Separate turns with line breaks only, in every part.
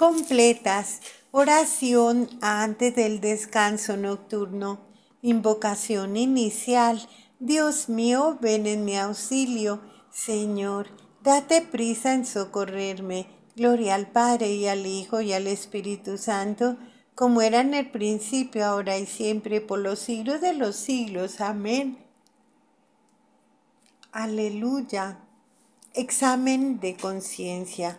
completas, oración antes del descanso nocturno, invocación inicial, Dios mío, ven en mi auxilio, Señor, date prisa en socorrerme. Gloria al Padre y al Hijo y al Espíritu Santo, como era en el principio, ahora y siempre, por los siglos de los siglos. Amén. Aleluya. Examen de conciencia.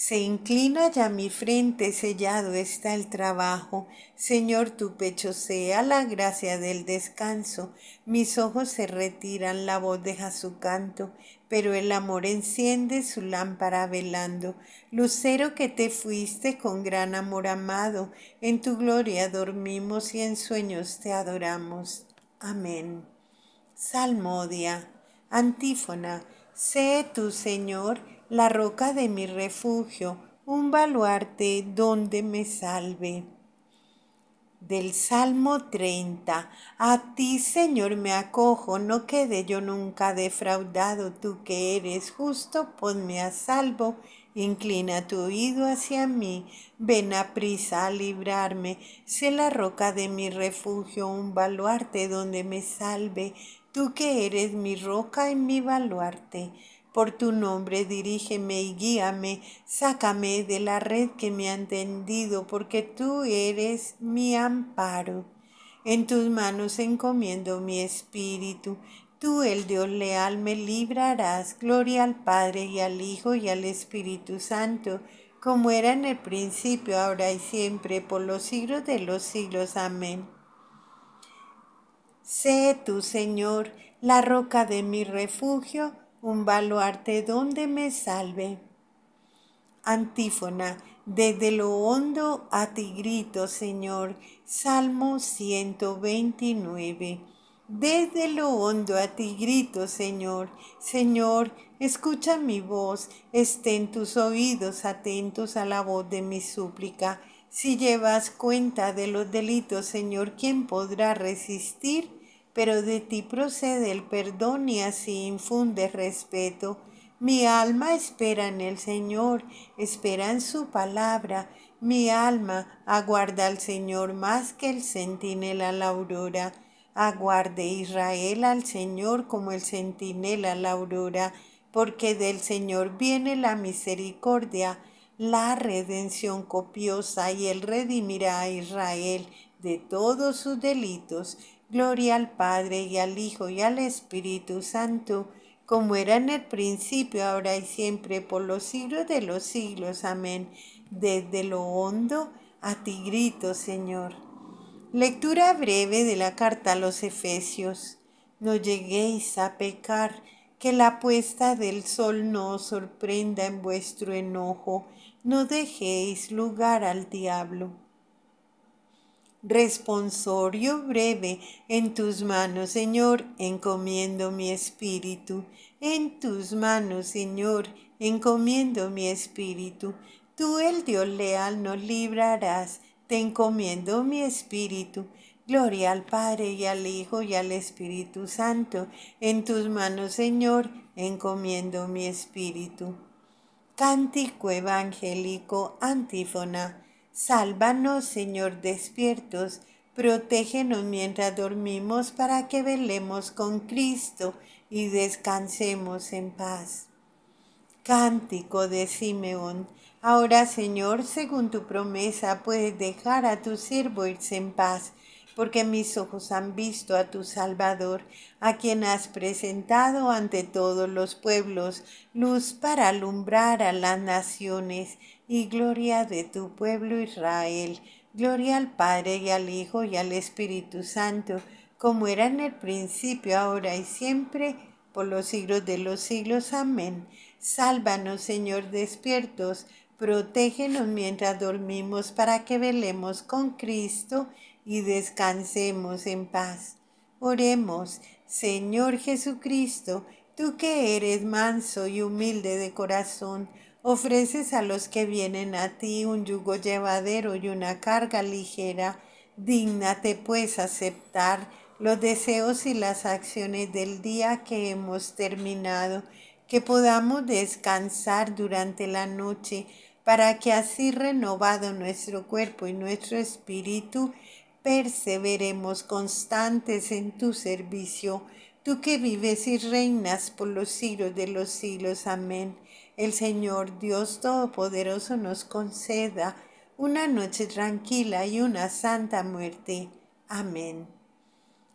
Se inclina ya mi frente, sellado está el trabajo. Señor, tu pecho sea la gracia del descanso. Mis ojos se retiran, la voz deja su canto, pero el amor enciende su lámpara velando. Lucero que te fuiste con gran amor amado, en tu gloria dormimos y en sueños te adoramos. Amén. Salmodia. Antífona. Sé tu Señor la roca de mi refugio, un baluarte donde me salve. Del Salmo 30. A ti, Señor, me acojo, no quede yo nunca defraudado, tú que eres justo, ponme a salvo, inclina tu oído hacia mí, ven a prisa a librarme, sé la roca de mi refugio, un baluarte donde me salve, tú que eres mi roca y mi baluarte. Por tu nombre dirígeme y guíame, sácame de la red que me ha tendido, porque tú eres mi amparo. En tus manos encomiendo mi espíritu. Tú, el Dios leal, me librarás. Gloria al Padre y al Hijo y al Espíritu Santo, como era en el principio, ahora y siempre, por los siglos de los siglos. Amén. Sé tú, Señor, la roca de mi refugio un baluarte donde me salve. Antífona, desde lo hondo a ti grito, Señor. Salmo 129. Desde lo hondo a ti grito, Señor. Señor, escucha mi voz, estén tus oídos atentos a la voz de mi súplica. Si llevas cuenta de los delitos, Señor, ¿quién podrá resistir? pero de ti procede el perdón y así infunde respeto. Mi alma espera en el Señor, espera en su palabra. Mi alma aguarda al Señor más que el centinela la aurora. Aguarde Israel al Señor como el centinela la aurora, porque del Señor viene la misericordia, la redención copiosa, y él redimirá a Israel de todos sus delitos Gloria al Padre y al Hijo y al Espíritu Santo, como era en el principio, ahora y siempre, por los siglos de los siglos. Amén. Desde lo hondo a ti grito, Señor. Lectura breve de la carta a los Efesios. No lleguéis a pecar, que la puesta del sol no os sorprenda en vuestro enojo, no dejéis lugar al diablo. Responsorio breve, en tus manos, Señor, encomiendo mi espíritu. En tus manos, Señor, encomiendo mi espíritu. Tú, el Dios leal, nos librarás. Te encomiendo mi espíritu. Gloria al Padre y al Hijo y al Espíritu Santo. En tus manos, Señor, encomiendo mi espíritu. Cántico evangélico antífona. Sálvanos, Señor, despiertos, protégenos mientras dormimos para que velemos con Cristo y descansemos en paz. Cántico de Simeón. Ahora, Señor, según tu promesa, puedes dejar a tu siervo irse en paz, porque mis ojos han visto a tu Salvador, a quien has presentado ante todos los pueblos, luz para alumbrar a las naciones y gloria de tu pueblo Israel. Gloria al Padre y al Hijo y al Espíritu Santo, como era en el principio, ahora y siempre, por los siglos de los siglos. Amén. Sálvanos, Señor, despiertos, protégenos mientras dormimos para que velemos con Cristo y descansemos en paz. Oremos, Señor Jesucristo, tú que eres manso y humilde de corazón, Ofreces a los que vienen a ti un yugo llevadero y una carga ligera. Dígnate pues aceptar los deseos y las acciones del día que hemos terminado, que podamos descansar durante la noche, para que así renovado nuestro cuerpo y nuestro espíritu, perseveremos constantes en tu servicio tú que vives y reinas por los siglos de los siglos. Amén. El Señor Dios Todopoderoso nos conceda una noche tranquila y una santa muerte. Amén.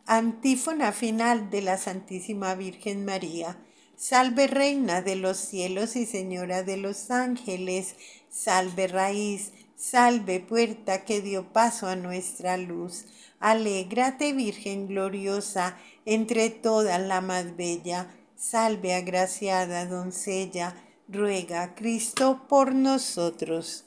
Antífona final de la Santísima Virgen María. Salve Reina de los cielos y Señora de los ángeles. Salve raíz, salve puerta que dio paso a nuestra luz. Alégrate, Virgen gloriosa, entre toda la más bella. Salve, agraciada doncella, ruega Cristo por nosotros.